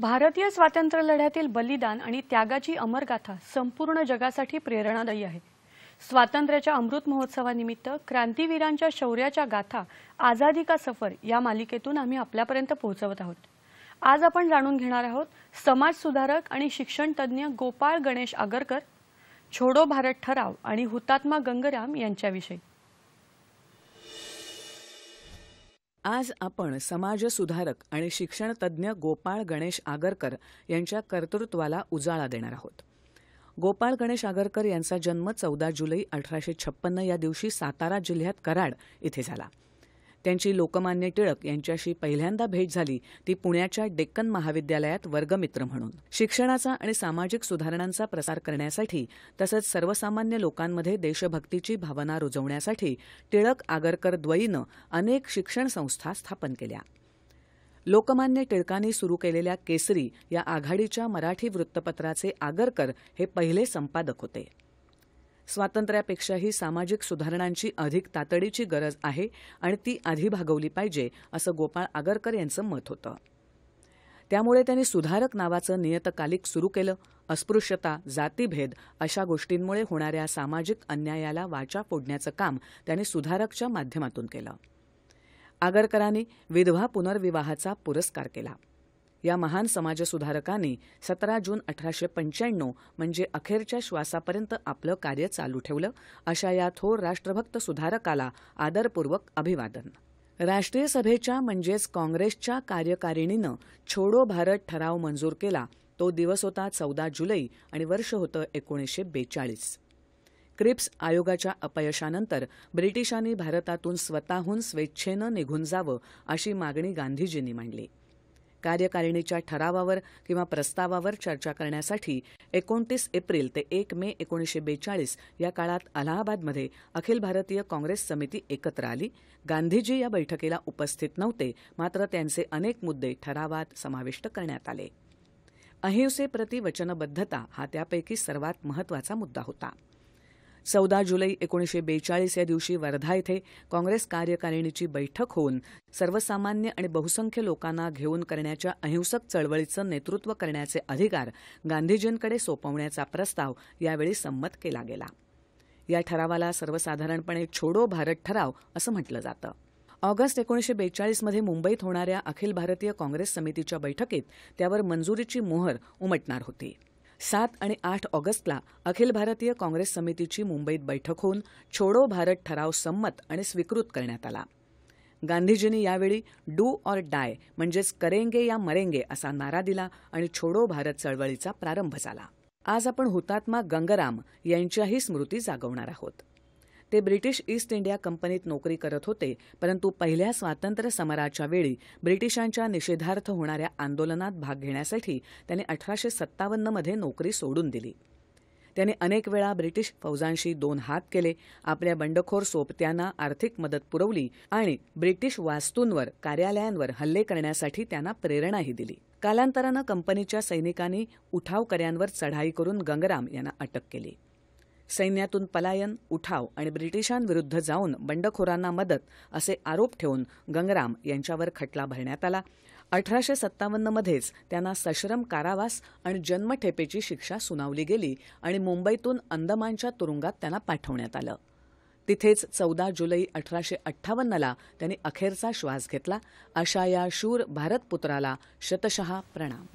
भारतीय स्वातंत्र्य लढ्यातील बलिदान आणि त्यागाची अमरगाथा संपूर्ण जगासाठी प्रेरणादायी आहे स्वातंत्र्याच्या अमृत महोत्सवानिमित्त क्रांतीवीरांच्या शौर्याच्या गाथा आझादी का सफर या मालिकेतून आम्ही आपल्यापर्यंत पोहोचवत आहोत आज आपण जाणून घेणार आहोत समाजसुधारक आणि शिक्षणतज्ञ गोपाळ गणेश आगरकर छोडो भारत ठराव आणि हुतात्मा गंगराम यांच्याविषयी आज आपण समाजसुधारक आणि शिक्षणतज्ज्ञ गोपाळ गणेश आगरकर यांच्या कर्तृत्वाला उजाळा देणार आहोत गोपाळ गणेश आगरकर यांचा जन्म चौदा जुलै अठराशे छप्पन्न या दिवशी सातारा जिल्ह्यात कराड इथे झाला त्यांची लोकमान्य टिळक यांच्याशी पहिल्यांदा भेट झाली ती पुण्याच्या डेक्कन महाविद्यालयात वर्गमित्र म्हणून शिक्षणाचा आणि सामाजिक सुधारणांचा प्रसार करण्यासाठी तसंच सर्वसामान्य लोकांमध्ये देशभक्तीची भावना रुजवण्यासाठी टिळक आगरकर द्वयीनं अनेक शिक्षण संस्था स्थापन केल्या लोकमान्य टिळकांनी सुरू केलेल्या केसरी या आघाडीच्या मराठी वृत्तपत्राचे आगरकर हे पहिले संपादक होते स्वातंत्र्यापेक्षाही सामाजिक सुधारणांची अधिक तातडीची गरज आहे आणि ती आधी भागवली पाहिजे असं गोपाळ आगरकर यांचं मत होतं त्यामुळे त्यांनी सुधारक नावाचं नियतकालिक सुरू केलं अस्पृश्यता जातीभेद अशा गोष्टींमुळे होणाऱ्या सामाजिक अन्यायाला वाचा फोडण्याचं काम त्यांनी सुधारकच्या माध्यमातून केलं आगरकरांनी विधवा पुनर्विवाहाचा पुरस्कार केला या महान समाजसुधारकांनी सतरा जून अठराशे पंच्याण्णव म्हणजे अखेरच्या श्वासापर्यंत आपलं कार्य चालू ठेवलं अशा या थोर राष्ट्रभक्त सुधारकाला आदरपूर्वक अभिवादन राष्ट्रीय सभेच्या म्हणजेच काँग्रेसच्या कार्यकारिणीनं छोडो भारत ठराव मंजूर केला तो दिवस होता चौदा जुलै आणि वर्ष होतं एकोणीसशे बेचाळीस क्रिप्स आयोगाच्या अपयशानंतर ब्रिटिशांनी भारतातून स्वतःहून स्वेच्छेनं निघून जावं अशी मागणी गांधीजींनी मांडली कार्यकारिणीच्या ठरावावर किंवा प्रस्तावावर चर्चा करण्यासाठी एकोणतीस एप्रिल ते एक मे एकोणीसशे बेचाळीस या काळात अलाहाबादमध्ये अखिल भारतीय काँग्रेस समिती एकत्र आली गांधीजी या बैठकीला उपस्थित नव्हते मात्र त्यांचे अनेक मुद्दे ठरावात समाविष्ट करण्यात आले अहिंसेप्रती वचनबद्धता हा त्यापैकी सर्वात महत्वाचा मुद्दा होता चौदा जुलै एकोणीसशे बेचाळीस या दिवशी वर्धा इथे काँग्रेस कार्यकारिणीची बैठक होऊन सर्वसामान्य आणि बहुसंख्य लोकांना घेऊन करण्याच्या अहिंसक चळवळीचं नेतृत्व करण्याचे अधिकार गांधीजींकडे सोपवण्याचा प्रस्ताव यावेळी संमत केला गेला या ठरावाला सर्वसाधारणपणे छोडो भारत ठराव असं म्हटलं जातं ऑगस्ट एकोणीसशे बेचाळीसमध्ये मुंबईत होणाऱ्या अखिल भारतीय काँग्रेस समितीच्या बैठकीत त्यावर मंजुरीची मोहर उमटणार होती सात आणि आठ ऑगस्टला अखिल भारतीय काँग्रेस समितीची मुंबईत बैठक होऊन छोडो भारत ठराव संमत आणि स्वीकृत करण्यात आला गांधीजींनी यावेळी डू ऑर डाय म्हणजेच करेंगे या मरेंगे असा नारा दिला आणि छोडो भारत चळवळीचा प्रारंभ झाला आज आपण हुतात्मा गंगराम यांच्याही स्मृती जागवणार आहोत ते ब्रिटिश ईस्ट इंडिया कंपनीत नोकरी करत होते परंतु पहिल्या स्वातंत्र्य समराच्या वेळी ब्रिटिशांच्या निषेधार्थ होणाऱ्या आंदोलनात भाग घेण्यासाठी त्यांनी अठराशे सत्तावन्नमध्ये नोकरी सोडून दिली त्यांनी अनेक वेळा ब्रिटिश फौजांशी दोन हात केले आपल्या बंडखोर सोबत्यांना आर्थिक मदत पुरवली आणि ब्रिटिश वास्तूंवर कार्यालयांवर हल्ले करण्यासाठी त्यांना प्रेरणाही दिली कालांतरानं कंपनीच्या सैनिकांनी उठावकऱ्यांवर चढाई करून गंगराम यांना अटक केली सैन्यातून पलायन उठाव आणि ब्रिटिशांविरुद्ध जाऊन बंडखोरांना मदत असे आरोप ठेवून गंगराम यांच्यावर खटला भरण्यात आला अठराशे सत्तावन्नमध्येच त्यांना सश्रम कारावास आणि जन्मठेपेची शिक्षा सुनावली गेली आणि मुंबईतून अंदमानच्या तुरुंगात त्यांना पाठवण्यात आलं तिथेच चौदा जुलै अठराशे अठ्ठावन्नला त्यांनी अखेरचा श्वास घेतला अशा या शूर भारतपुत्राला शतशहा प्रणाम